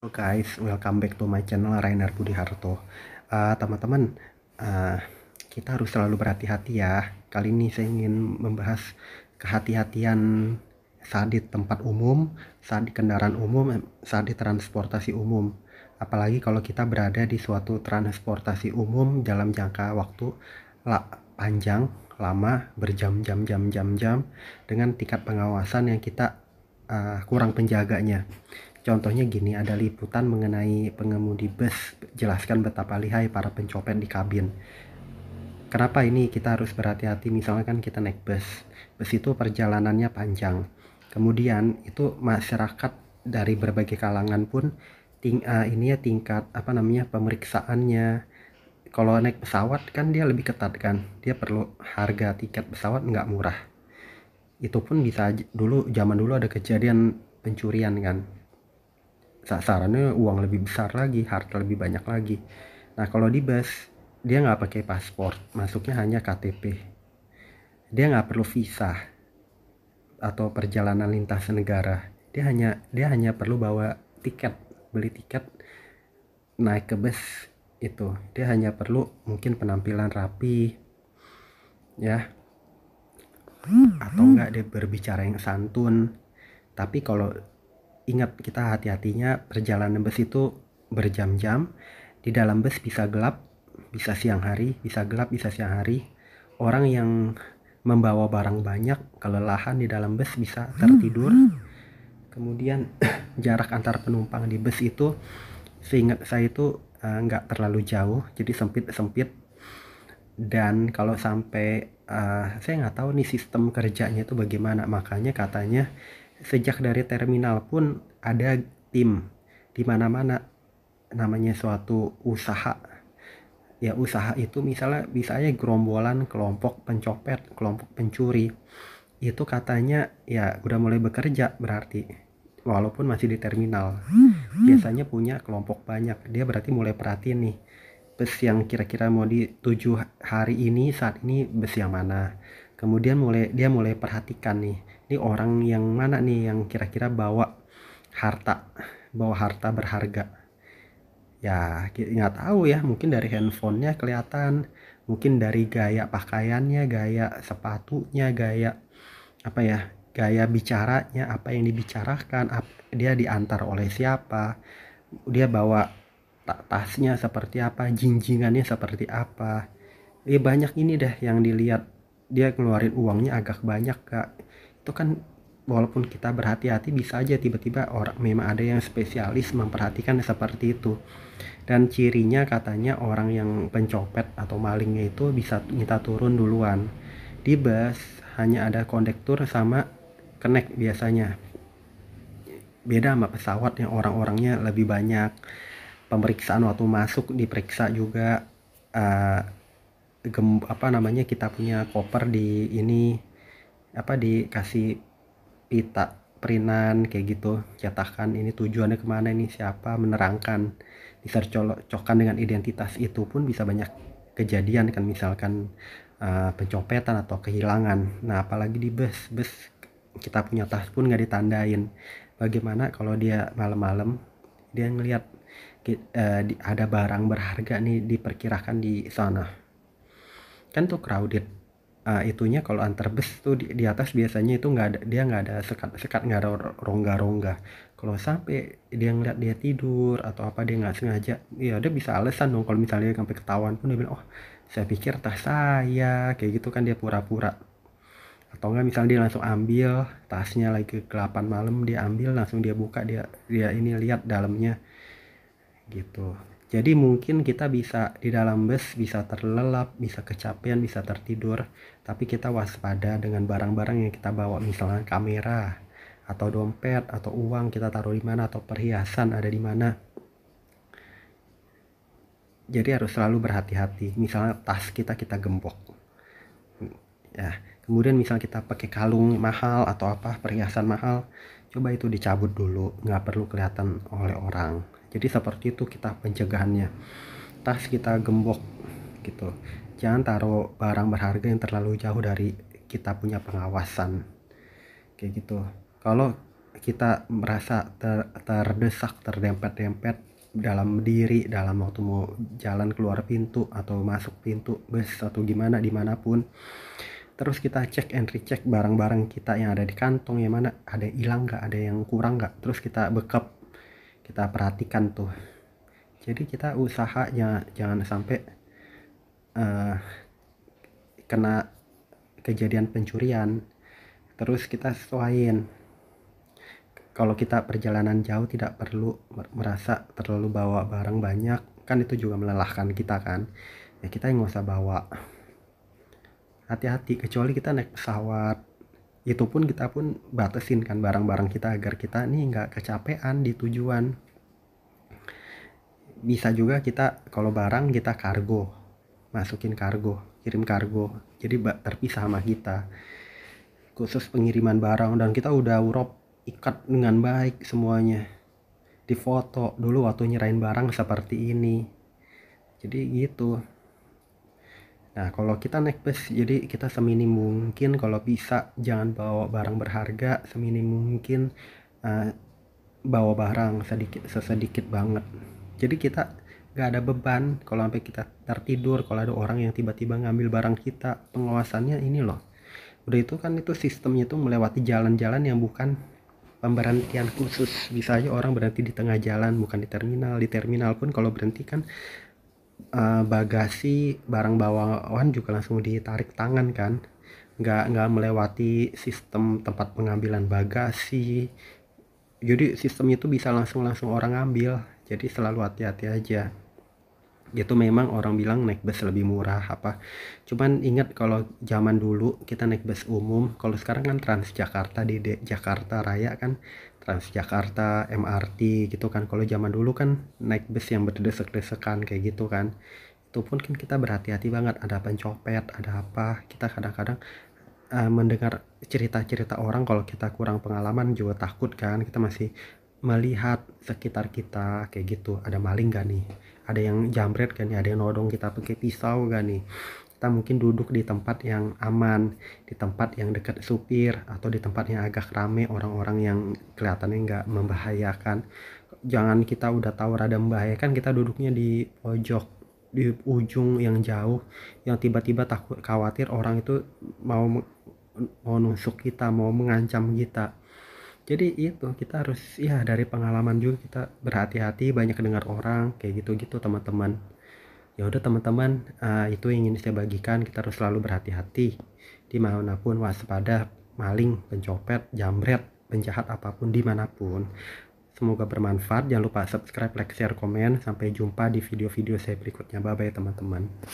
Halo guys, welcome back to my channel Rainer Budi Harto. Eh, teman-teman, uh, kita harus selalu berhati-hati ya. Kali ini saya ingin membahas kehati-hatian saat di tempat umum, saat di kendaraan umum, saat di transportasi umum. Apalagi kalau kita berada di suatu transportasi umum dalam jangka waktu panjang, lama, berjam-jam, jam-jam-jam dengan tingkat pengawasan yang kita uh, kurang penjaganya. Contohnya gini, ada liputan mengenai pengemudi bus, jelaskan betapa lihai para pencopet di kabin. Kenapa ini kita harus berhati-hati? Misalnya kan kita naik bus, bus itu perjalanannya panjang. Kemudian itu masyarakat dari berbagai kalangan pun ting uh, ini ya tingkat apa namanya pemeriksaannya. Kalau naik pesawat kan dia lebih ketat kan, dia perlu harga tiket pesawat nggak murah. Itu pun bisa dulu zaman dulu ada kejadian pencurian kan sasarannya uang lebih besar lagi harta lebih banyak lagi nah kalau di bus dia nggak pakai paspor masuknya hanya KTP dia nggak perlu visa atau perjalanan lintas negara dia hanya dia hanya perlu bawa tiket beli tiket naik ke bus itu dia hanya perlu mungkin penampilan rapi ya atau enggak dia berbicara yang santun tapi kalau ingat kita hati-hatinya perjalanan bus itu berjam-jam. Di dalam bus bisa gelap, bisa siang hari, bisa gelap, bisa siang hari. Orang yang membawa barang banyak, kelelahan di dalam bus bisa tertidur. Kemudian jarak antar penumpang di bus itu seingat saya itu eh, nggak uh, terlalu jauh, jadi sempit-sempit. Dan kalau sampai uh, saya nggak tahu nih sistem kerjanya itu bagaimana, makanya katanya sejak dari terminal pun ada tim di mana-mana namanya suatu usaha ya usaha itu misalnya bisa aja gerombolan kelompok pencopet kelompok pencuri itu katanya ya udah mulai bekerja berarti walaupun masih di terminal hmm. biasanya punya kelompok banyak dia berarti mulai perhatiin nih bus yang kira-kira mau di tujuh hari ini saat ini bus yang mana kemudian mulai dia mulai perhatikan nih ini orang yang mana nih yang kira-kira bawa harta bawa harta berharga ya nggak tahu ya mungkin dari handphonenya kelihatan mungkin dari gaya pakaiannya gaya sepatunya gaya apa ya gaya bicaranya apa yang dibicarakan apa, dia diantar oleh siapa dia bawa tasnya seperti apa jinjingannya seperti apa ya banyak ini deh yang dilihat dia ngeluarin uangnya agak banyak kak itu kan walaupun kita berhati-hati bisa aja tiba-tiba orang memang ada yang spesialis memperhatikan seperti itu dan cirinya katanya orang yang pencopet atau malingnya itu bisa kita turun duluan di bus hanya ada kondektur sama kenek biasanya beda sama pesawat yang orang-orangnya lebih banyak pemeriksaan waktu masuk diperiksa juga uh, gem apa namanya kita punya koper di ini apa dikasih pita perinan kayak gitu cetakan ini tujuannya kemana ini siapa menerangkan disercocokkan dengan identitas itu pun bisa banyak kejadian kan misalkan uh, pencopetan atau kehilangan nah apalagi di bus bus kita punya tas pun nggak ditandain bagaimana kalau dia malam-malam dia ngelihat uh, ada barang berharga nih diperkirakan di sana kan tuh crowded uh, itunya kalau antar bus tuh di, di atas biasanya itu nggak ada dia nggak ada sekat sekat nggak ada rongga-rongga kalau sampai dia ngeliat dia tidur atau apa dia nggak sengaja ya udah bisa alasan dong kalau misalnya sampai ketahuan pun dia bilang oh saya pikir tas saya kayak gitu kan dia pura-pura atau enggak misalnya dia langsung ambil tasnya lagi ke kelapan malam dia ambil langsung dia buka dia dia ini lihat dalamnya gitu jadi mungkin kita bisa di dalam bus bisa terlelap, bisa kecapean, bisa tertidur, tapi kita waspada dengan barang-barang yang kita bawa, misalnya kamera atau dompet atau uang kita taruh di mana atau perhiasan ada di mana. Jadi harus selalu berhati-hati. Misalnya tas kita kita gembok. Ya, kemudian misal kita pakai kalung mahal atau apa perhiasan mahal, coba itu dicabut dulu, nggak perlu kelihatan oleh orang jadi seperti itu kita pencegahannya tas kita gembok gitu jangan taruh barang berharga yang terlalu jauh dari kita punya pengawasan kayak gitu kalau kita merasa ter, terdesak terdempet-dempet dalam diri dalam waktu mau jalan keluar pintu atau masuk pintu bus atau gimana dimanapun terus kita cek and recheck barang-barang kita yang ada di kantong yang mana ada yang hilang nggak ada yang kurang nggak terus kita bekap kita perhatikan tuh jadi kita usaha jangan jangan sampai uh, kena kejadian pencurian terus kita sesuaiin kalau kita perjalanan jauh tidak perlu merasa terlalu bawa barang banyak kan itu juga melelahkan kita kan ya kita nggak usah bawa hati-hati kecuali kita naik pesawat itu pun kita pun batasin kan barang-barang kita agar kita nih nggak kecapean di tujuan bisa juga kita kalau barang kita kargo masukin kargo kirim kargo jadi terpisah sama kita khusus pengiriman barang dan kita udah urop ikat dengan baik semuanya di foto dulu waktu nyerahin barang seperti ini jadi gitu Nah, kalau kita naik bus, jadi kita seminim mungkin kalau bisa jangan bawa barang berharga, seminim mungkin uh, bawa barang sedikit sesedikit banget. Jadi kita gak ada beban kalau sampai kita tertidur, kalau ada orang yang tiba-tiba ngambil barang kita, pengawasannya ini loh. Udah itu kan itu sistemnya tuh melewati jalan-jalan yang bukan pemberhentian khusus. Bisa aja orang berhenti di tengah jalan, bukan di terminal. Di terminal pun kalau berhenti kan uh, bagasi barang bawaan juga langsung ditarik tangan kan nggak nggak melewati sistem tempat pengambilan bagasi jadi sistem itu bisa langsung langsung orang ambil jadi selalu hati-hati aja itu memang orang bilang naik bus lebih murah apa cuman ingat kalau zaman dulu kita naik bus umum kalau sekarang kan Transjakarta di Jakarta Raya kan Transjakarta, MRT gitu kan. Kalau zaman dulu kan naik bus yang berdesek-desekan kayak gitu kan. Itu pun kan kita berhati-hati banget ada pencopet, ada apa. Kita kadang-kadang uh, mendengar cerita-cerita orang kalau kita kurang pengalaman juga takut kan. Kita masih melihat sekitar kita kayak gitu. Ada maling gak nih? ada yang jamret kan ya, ada yang nodong kita pakai pisau kan nih kita mungkin duduk di tempat yang aman, di tempat yang dekat supir, atau di tempat yang agak rame orang-orang yang kelihatannya nggak membahayakan. Jangan kita udah tahu rada membahayakan, kita duduknya di pojok, di ujung yang jauh, yang tiba-tiba takut khawatir orang itu mau mau nusuk kita, mau mengancam kita jadi itu kita harus ya dari pengalaman juga kita berhati-hati banyak dengar orang kayak gitu-gitu teman-teman ya udah teman-teman uh, itu yang ingin saya bagikan kita harus selalu berhati-hati dimanapun waspada maling pencopet jambret penjahat apapun dimanapun semoga bermanfaat jangan lupa subscribe like share komen sampai jumpa di video-video saya berikutnya bye bye teman-teman